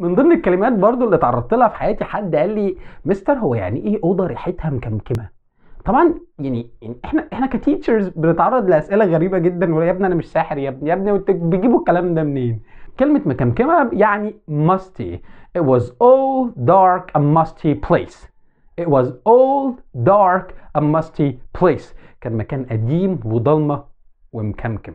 من ضمن الكلمات برضو اللي اتعرضت لها في حياتي حد قال لي مستر هو يعني ايه اوضه ريحتها مكمكمه طبعا يعني, يعني احنا احنا كتيتشرز بنتعرض لاسئله غريبه جدا ولا يا ابني انا مش ساحر يا ابني يا ابني بتجيبوا الكلام ده منين كلمه مكمكمه يعني musty it was all dark and musty place it was all dark and musty place كان مكان قديم وضلمه ومكمكم